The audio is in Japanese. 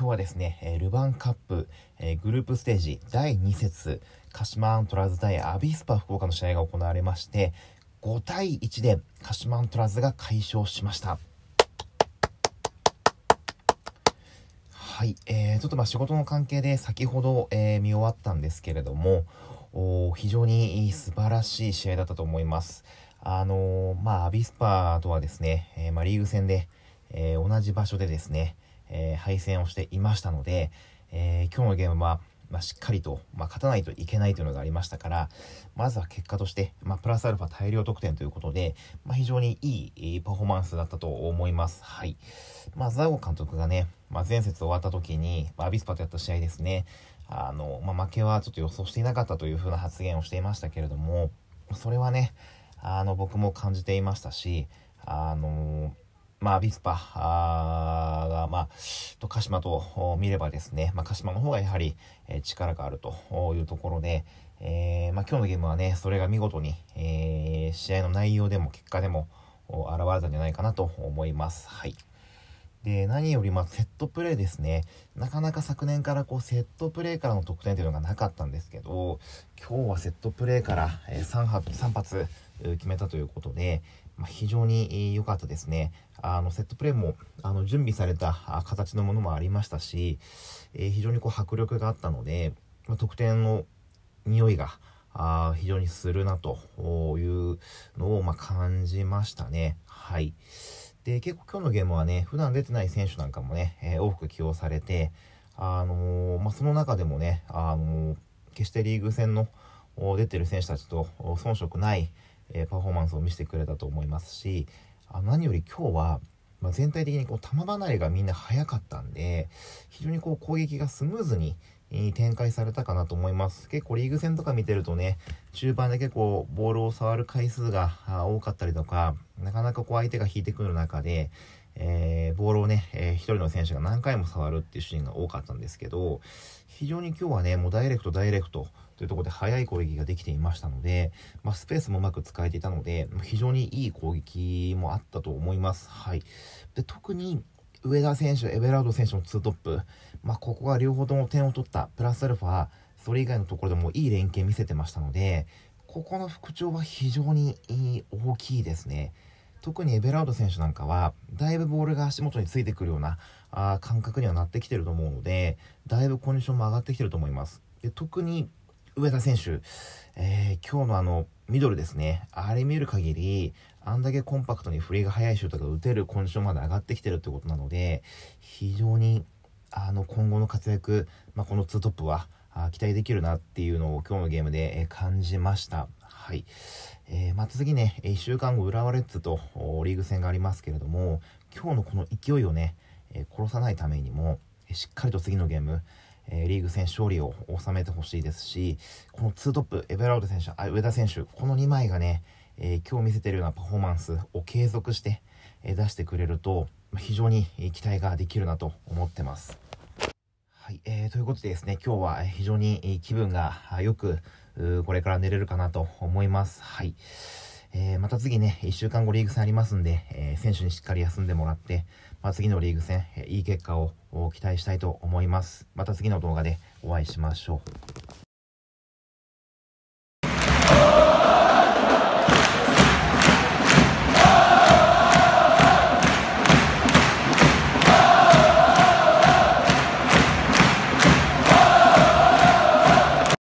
今日はですね、ルヴァンカップ、えグループステージ第2節、鹿島アントラーズ対アビスパ福岡の試合が行われまして、5対1で鹿島アントラーズが快勝しました。はい、えー、ちょっとまあ仕事の関係で先ほど、えー、見終わったんですけれども、お非常に素晴らしい試合だったと思います。あのー、まあ、アビスパとはですね、えー、まあ、リーグ戦で、えー、同じ場所でですね、えー、敗戦をしていましたので、えー、今日のゲームは、まあ、しっかりと、まあ、勝たないといけないというのがありましたから、まずは結果として、まあ、プラスアルファ大量得点ということで、まあ、非常にいいパフォーマンスだったと思います。はい。まあ、ザゴ監督がね、まあ、前節終わった時に、まあ、アビスパとやった試合ですね、あの、まあ、負けはちょっと予想していなかったというふうな発言をしていましたけれども、それはね、あの、僕も感じていましたし、あのまあ、アビスパ、と鹿島と見ればですね、まあ、鹿島の方がやはり、え力があるというところで、えー、まあ、今日のゲームはね、それが見事に、えー、試合の内容でも結果でも現れたんじゃないかなと思います。はい。で、何よりまあセットプレーですね。なかなか昨年からこうセットプレーからの得点というのがなかったんですけど、今日はセットプレーから3発 ,3 発決めたということで、まあ、非常に良かったですね。あのセットプレーもあの準備された形のものもありましたし、え非常にこう迫力があったので、まあ、得点の匂いがあ非常にするなというのをま感じましたね。はい。で、結構今日のゲームはね、普段出てない選手なんかもね、えー、多く起用されて、あのー、まあ、その中でもね、あのー、決してリーグ戦の出てる選手たちと遜色ない、えパフォーマンスを見せてくれたと思いますし、あ何より今日は、まあ、全体的にこう球離れがみんな早かったんで、非常にこう攻撃がスムーズに、展開されたかなと思います。結構リーグ戦とか見てるとね、中盤で結構ボールを触る回数が多かったりとか、なかなかこう相手が引いてくる中で、えー、ボールをね、えー、1人の選手が何回も触るっていうシーンが多かったんですけど、非常に今日はね、もうダイレクトダイレクトというところで速い攻撃ができていましたので、まあ、スペースもうまく使えていたので、非常にいい攻撃もあったと思います。はい。で、特に、上田選手、エベラード選手の2トップ、まあ、ここが両方とも点を取った、プラスアルファ、それ以外のところでもいい連携見せてましたので、ここの復調は非常に大きいですね。特にエベラード選手なんかは、だいぶボールが足元についてくるようなあ感覚にはなってきてると思うので、だいぶコンディションも上がってきてると思います。で特に上田選手、えー、今日のあの、ミドルですね。あれ見る限り、あんだけコンパクトに振りが速いシュートが打てるコンディションまで上がってきてるってことなので、非常に、あの、今後の活躍、まあ、このツートップは、あ期待できるなっていうのを今日のゲームで感じました。はい。えー、また次ね、1週間後、浦和レッズとリーグ戦がありますけれども、今日のこの勢いをね、殺さないためにも、しっかりと次のゲーム、えー、リーグ戦勝利を収めてほしいですし、この2トップ、エベラウド選手、あ上田選手、この2枚がね、えー、今日見せてるようなパフォーマンスを継続して、え出してくれると、非常に期待ができるなと思ってます。はい、えー、ということでですね、今日は非常に気分がよく、これから寝れるかなと思います。はい。えー、また次ね、1週間後リーグ戦ありますんで、えー、選手にしっかり休んでもらって、まあ、次のリーグ戦、えいい結果を期待したいと思います。また次の動画でお会いしましょう。